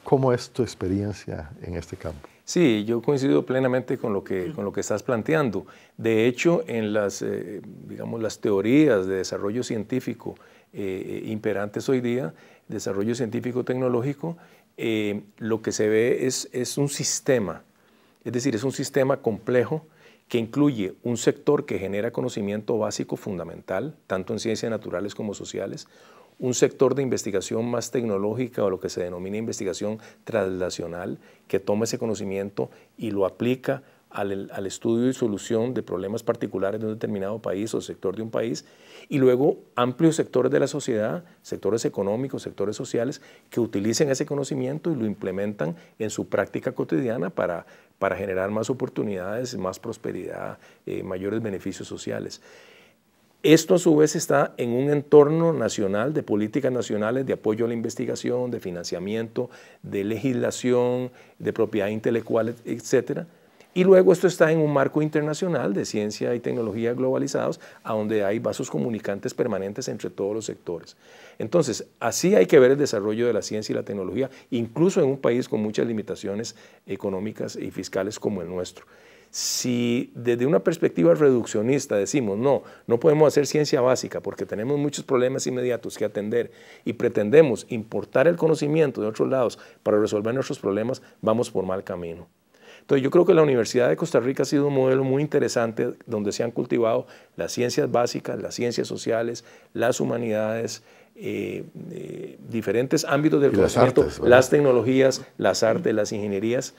¿Cómo es tu experiencia en este campo? Sí, yo coincido plenamente con lo que, estás planteando. De hecho, en las, eh, digamos, las teorías de desarrollo científico eh, eh, imperantes hoy día, desarrollo científico tecnológico, eh, lo que se ve es, un sistema, es decir, es un sistema complejo que incluye un sector que genera conocimiento básico fundamental, tanto en ciencias naturales como sociales, un sector de investigación más tecnológica o lo que se denomina investigación traslacional, que toma ese conocimiento y lo aplica al, estudio y solución de problemas particulares de un determinado país o sector de un país, y luego amplios sectores de la sociedad, sectores económicos, sectores sociales, que utilicen ese conocimiento y lo implementan en su práctica cotidiana para, generar más oportunidades, más prosperidad, eh, mayores beneficios sociales. Esto a su vez está en un entorno nacional de políticas nacionales de apoyo a la investigación, de financiamiento, de legislación, de propiedad intelectual, etcétera, y luego esto está en un marco internacional de ciencia y tecnología globalizados, a donde hay vasos comunicantes permanentes entre todos los sectores. Entonces, así hay que ver el desarrollo de la ciencia y la tecnología, incluso en un país con muchas limitaciones económicas y fiscales como el nuestro. Si desde una perspectiva reduccionista decimos, no, no podemos hacer ciencia básica porque tenemos muchos problemas inmediatos que atender y pretendemos importar el conocimiento de otros lados para resolver nuestros problemas, vamos por mal camino. Entonces yo creo que la Universidad de Costa Rica ha sido un modelo muy interesante donde se han cultivado las ciencias básicas, las ciencias sociales, las humanidades, eh, eh, diferentes ámbitos del conocimiento, las tecnologías, las artes, las ingenierías.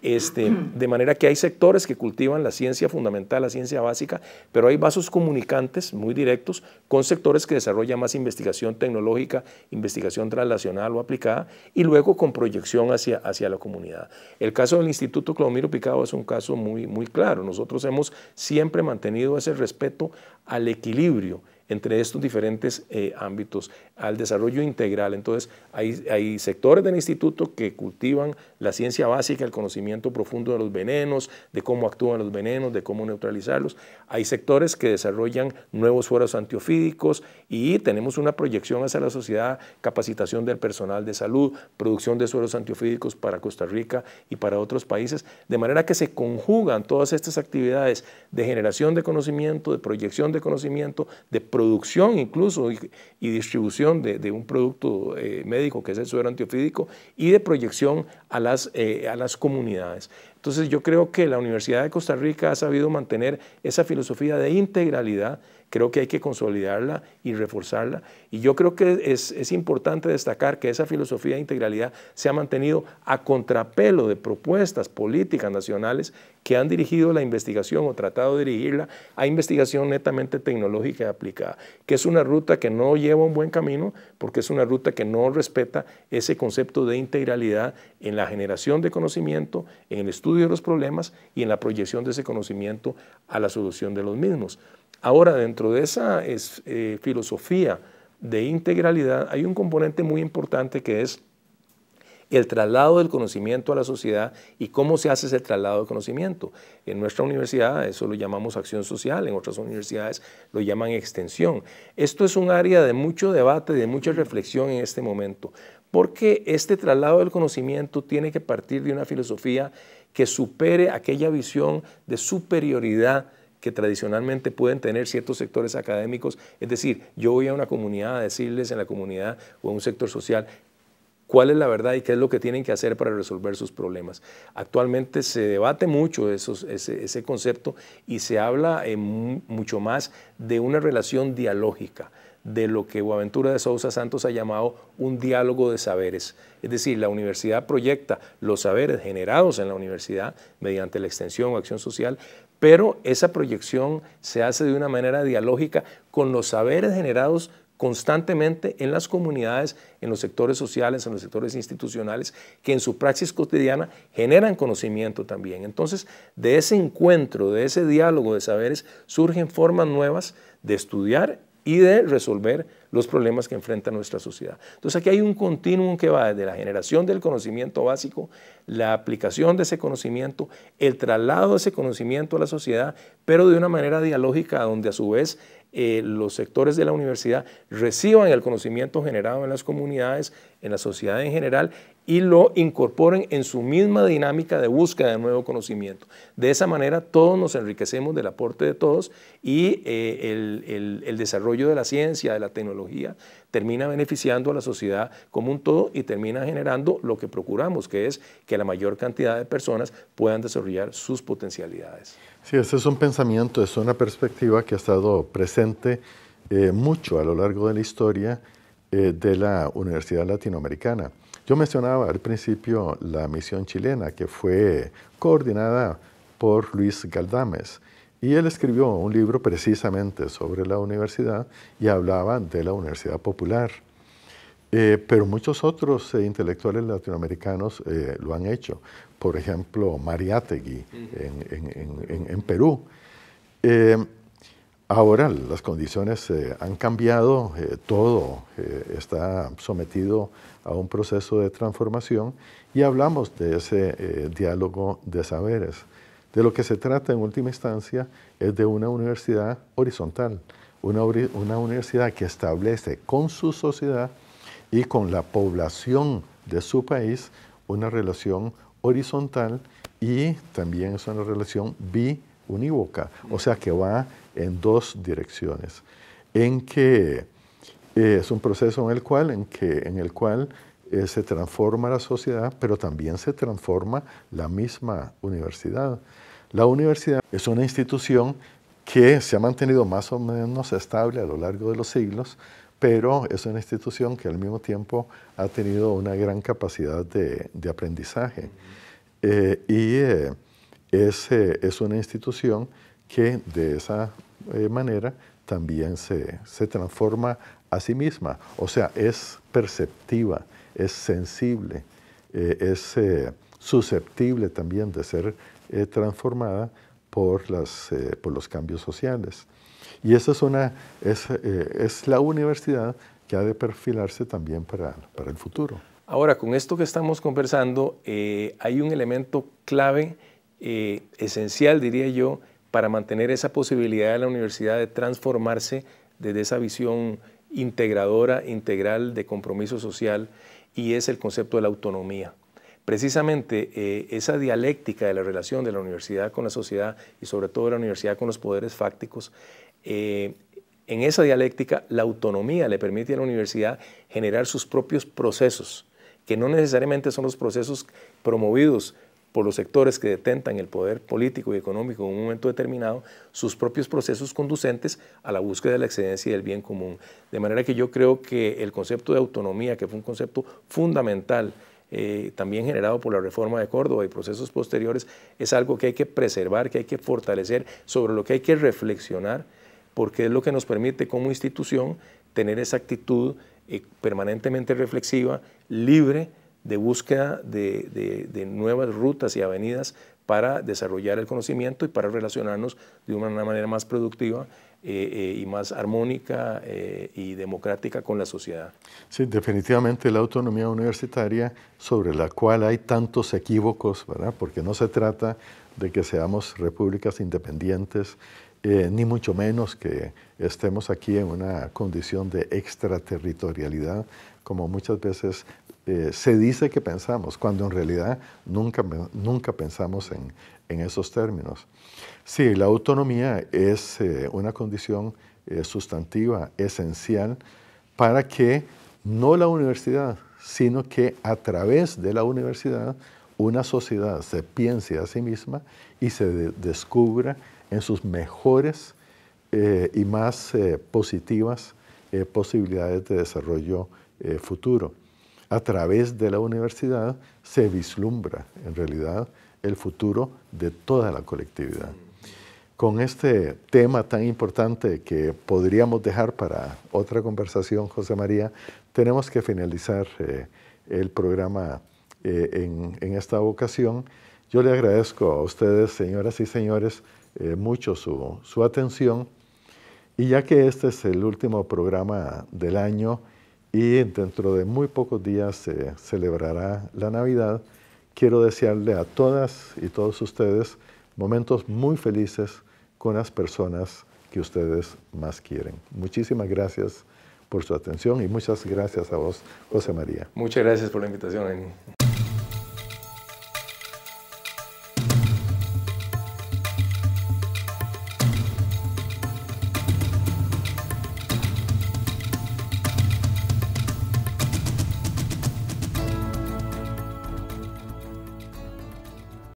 Este, de manera que hay sectores que cultivan la ciencia fundamental, la ciencia básica, pero hay vasos comunicantes muy directos con sectores que desarrollan más investigación tecnológica, investigación translacional o aplicada, y luego con proyección hacia, hacia la comunidad. El caso del Instituto Clodomiro Picado es un caso muy, muy claro. Nosotros hemos siempre mantenido ese respeto al equilibrio entre estos diferentes eh, ámbitos al desarrollo integral. Entonces, hay, sectores del instituto que cultivan la ciencia básica, el conocimiento profundo de los venenos, de cómo actúan los venenos, de cómo neutralizarlos. Hay sectores que desarrollan nuevos suelos antiofídicos y tenemos una proyección hacia la sociedad, capacitación del personal de salud, producción de sueros antiofídicos para Costa Rica y para otros países, de manera que se conjugan todas estas actividades de generación de conocimiento, de proyección de conocimiento, de producción incluso y distribución de, un producto eh, médico que es el suero antiofídico y de proyección a las, eh, a las comunidades. Entonces yo creo que la Universidad de Costa Rica ha sabido mantener esa filosofía de integralidad creo que hay que consolidarla y reforzarla. Y yo creo que es, importante destacar que esa filosofía de integralidad se ha mantenido a contrapelo de propuestas políticas nacionales que han dirigido la investigación o tratado de dirigirla a investigación netamente tecnológica y aplicada, que es una ruta que no lleva un buen camino porque es una ruta que no respeta ese concepto de integralidad en la generación de conocimiento, en el estudio de los problemas y en la proyección de ese conocimiento a la solución de los mismos. Ahora, dentro de esa eh, filosofía de integralidad hay un componente muy importante que es el traslado del conocimiento a la sociedad y cómo se hace ese traslado de conocimiento. En nuestra universidad eso lo llamamos acción social, en otras universidades lo llaman extensión. Esto es un área de mucho debate, de mucha reflexión en este momento, porque este traslado del conocimiento tiene que partir de una filosofía que supere aquella visión de superioridad que tradicionalmente pueden tener ciertos sectores académicos. Es decir, yo voy a una comunidad a decirles en la comunidad o en un sector social cuál es la verdad y qué es lo que tienen que hacer para resolver sus problemas. Actualmente se debate mucho ese, concepto y se habla eh, mucho más de una relación dialógica de lo que Guaventura de Sousa Santos ha llamado un diálogo de saberes. Es decir, la universidad proyecta los saberes generados en la universidad mediante la extensión o acción social, pero esa proyección se hace de una manera dialógica con los saberes generados constantemente en las comunidades, en los sectores sociales, en los sectores institucionales, que en su praxis cotidiana generan conocimiento también. Entonces, de ese encuentro, de ese diálogo de saberes, surgen formas nuevas de estudiar y de resolver los problemas que enfrenta nuestra sociedad. Entonces aquí hay un continuum que va desde la generación del conocimiento básico, la aplicación de ese conocimiento, el traslado de ese conocimiento a la sociedad, pero de una manera dialógica donde a su vez eh, los sectores de la universidad reciban el conocimiento generado en las comunidades, en la sociedad en general, y lo incorporen en su misma dinámica de búsqueda de nuevo conocimiento. De esa manera todos nos enriquecemos del aporte de todos y eh, el desarrollo de la ciencia, de la tecnología, termina beneficiando a la sociedad como un todo y termina generando lo que procuramos, que es que la mayor cantidad de personas puedan desarrollar sus potencialidades. Sí, ese es un pensamiento, es una perspectiva que ha estado presente eh, mucho a lo largo de la historia eh, de la Universidad Latinoamericana. Yo mencionaba al principio la misión chilena que fue coordinada por Luis Galdames. Y él escribió un libro precisamente sobre la universidad y hablaba de la Universidad Popular. Eh, pero muchos otros eh, intelectuales latinoamericanos eh, lo han hecho. Por ejemplo, Mariátegui en Perú. ahora las condiciones han cambiado, todo está sometido a un proceso de transformación y hablamos de ese diálogo de saberes. De lo que se trata en última instancia es de una universidad horizontal, una, universidad que establece con su sociedad y con la población de su país una relación horizontal y también es una relación biunívoca, o sea que va en dos direcciones, en que eh, es un proceso en el cual, en que, en el cual eh, se transforma la sociedad, pero también se transforma la misma universidad. La universidad es una institución que se ha mantenido más o menos estable a lo largo de los siglos, pero es una institución que al mismo tiempo ha tenido una gran capacidad de, aprendizaje. Eh, y eh, es, una institución que de esa manera también se, se transforma a sí misma. O sea, es perceptiva, es sensible, eh, es eh, susceptible también de ser eh, transformada por, las, por los cambios sociales. Y esa es, una, es, la universidad que ha de perfilarse también para, para el futuro. Ahora, con esto que estamos conversando, hay un elemento clave, esencial, diría yo, para mantener esa posibilidad de la universidad de transformarse desde esa visión integradora, integral de compromiso social y es el concepto de la autonomía. Precisamente eh, esa dialéctica de la relación de la universidad con la sociedad y sobre todo la universidad con los poderes fácticos, eh, en esa dialéctica la autonomía le permite a la universidad generar sus propios procesos, que no necesariamente son los procesos promovidos por los sectores que detentan el poder político y económico en un momento determinado, sus propios procesos conducentes a la búsqueda de la excedencia y del bien común. De manera que yo creo que el concepto de autonomía, que fue un concepto fundamental, eh, también generado por la reforma de Córdoba y procesos posteriores, es algo que hay que preservar, que hay que fortalecer, sobre lo que hay que reflexionar, porque es lo que nos permite como institución tener esa actitud eh, permanentemente reflexiva, libre, de búsqueda de, de, nuevas rutas y avenidas para desarrollar el conocimiento y para relacionarnos de una manera más productiva eh, eh, y más armónica eh, y democrática con la sociedad. Sí, definitivamente la autonomía universitaria sobre la cual hay tantos equívocos, ¿verdad? Porque no se trata de que seamos repúblicas independientes, ni mucho menos que estemos aquí en una condición de extraterritorialidad, como muchas veces eh, se dice que pensamos, cuando en realidad nunca, pensamos en, esos términos. Sí, la autonomía es eh, una condición eh, sustantiva esencial para que no la universidad, sino que a través de la universidad una sociedad se piense a sí misma y se descubra en sus mejores y más positivas posibilidades de desarrollo futuro a través de la universidad se vislumbra en realidad el futuro de toda la colectividad. Con este tema tan importante que podríamos dejar para otra conversación, José María, tenemos que finalizar eh, el programa eh, en, esta ocasión. Yo le agradezco a ustedes, señoras y señores, eh, mucho su atención. Y ya que este es el último programa del año, y dentro de muy pocos días se celebrará la Navidad. Quiero desearle a todas y todos ustedes momentos muy felices con las personas que ustedes más quieren. Muchísimas gracias por su atención y muchas gracias a vos, José María. Muchas gracias por la invitación, Ani.